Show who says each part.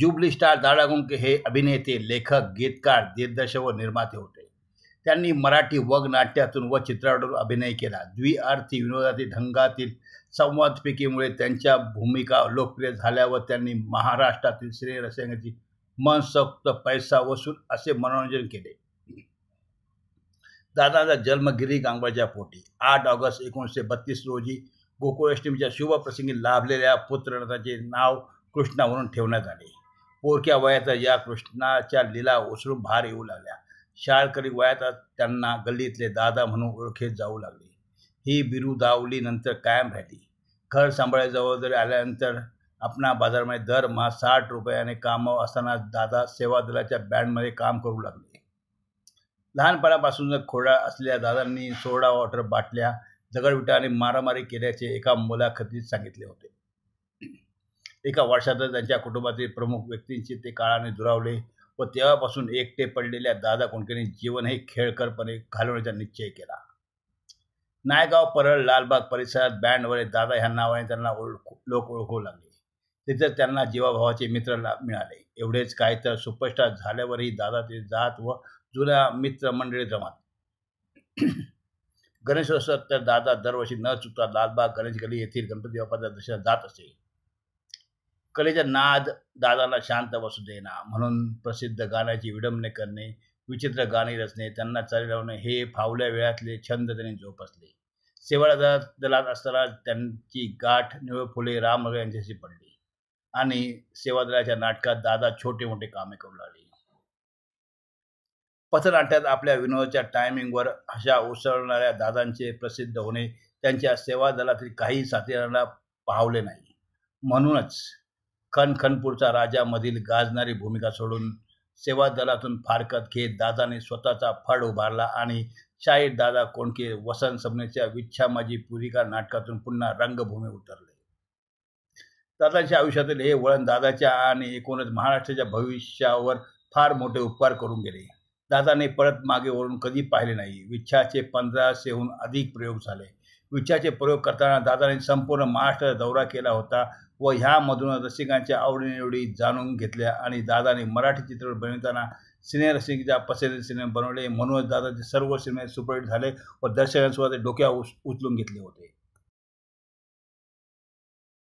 Speaker 1: jubilee star दाडागुंके हे अभिनेते लेखक गीतकार दिग्दर्शक व निर्माते होते त्यांनी मराठी वग नाट्यातून व चित्रपटातून अभिनय केला द्विअर्थी विनोदातील ढंगातील संवादपिकीमुळे त्यांच्या भूमिका लोकप्रिय झाल्या व त्यांनी महाराष्ट्रातील श्रेयरसंगाची मनसोक्त पैसा वसूल असे मनोरंजन केले दादाचा जन्म गिरी गांगवाच्या पोटी आठ ऑगस्ट एकोणीसशे बत्तीस रोजी गोकुळाष्टमीच्या शुभप्रसंगी लाभलेल्या पुत्ररथाचे नाव कृष्णा म्हणून ठेवण्यात आले पोरक्या वयात या कृष्णाच्या लीला ओसरून भार येऊ लागल्या शाळकरी वयात त्यांना गल्लीतले दादा म्हणून ओळखेत जाऊ लागले ही बिरू दावली नंतर कायम राहिली घर सांभाळायला जबाबदारी आल्यानंतर आपणा बाजारमध्ये दरमहा साठ रुपयाने कामा असताना दादा सेवा दलाच्या बँडमध्ये काम करू लागले लहानपणापासून खोडा असलेल्या दादांनी सोडा वॉटर बाटल्या आणि मारामारी केल्याचे एका मुलाखतीत सांगितले होते एका वर्षातच त्यांच्या कुटुंबातील प्रमुख व्यक्तींचे ते काळाने दुरावले व तेव्हापासून एकटे पडलेल्या दादा कोणकेने जीवन हे खेळकरपणे घालवण्याचा निश्चय केला नायगाव परळ लालबाग परिसरात बँडवरे दादा ह्या नावाने त्यांना ओळख लोक ओळखू लागले तिथे त्यांना जीवाभावाचे मित्र मिळाले एवढेच काय तर सुपरस्टार झाल्यावरही दादा ते जात व जुन्या मित्रमंडळी जमात गणेशोत्सव तर दादा दरवर्षी न चुकता लालबाग गणेश गली येथील गणपती बाप्पाच्या दर्शनात जात असे कलेचा नाद दादाला शांत बसू देना म्हणून प्रसिद्ध गाण्याची विडंबने करणे विचित्र गाणी रचणे त्यांना चाली लावणे हे फावल्या वेळातले छंद त्यांनी जोपासले सेवाळा दलात असताना त्यांची गाठ निळ फुले राम यांच्याशी पडली आणि सेवादलाच्या नाटकात दादा छोटे मोठे कामे करू लागले पथनाट्यात आपल्या विनोदाच्या टायमिंगवर अशा उसळणाऱ्या दादांचे प्रसिद्ध होणे त्यांच्या सेवा दलातील काही साथीदारांना पाहले नाही म्हणूनच खनखनपूरचा राजामधील गाजणारी भूमिका सोडून सेवा दलातून फारकत घेत दादाने स्वतःचा फड उभारला आणि शाहीर दादा कोणके वसंत सबनेच्या विच्छा माझी पुरिका नाटकातून पुन्हा रंगभूमी उतरले दादाच्या आयुष्यातील हे वळण दादाच्या आणि एकूणच महाराष्ट्राच्या भविष्यावर फार मोठे उपकार करून गेले दादाने परत मागे वळून कधी पाहिले नाही विच्छाचे पंधराशेहून अधिक प्रयोग झाले विचारचे प्रयोग करताना दादांनी संपूर्ण महाराष्ट्र दौरा केला होता व ह्यामधून रसिकांच्या आवडीनिवडी जाणून घेतल्या आणि दादाने मराठी चित्रपट बनविताना सिने रसिकच्या सिनेमे बनवले म्हणूनच दादाचे सर्व सिने सुपरहिट झाले व दर्शकांसोबत डोक्या उच उचलून घेतले होते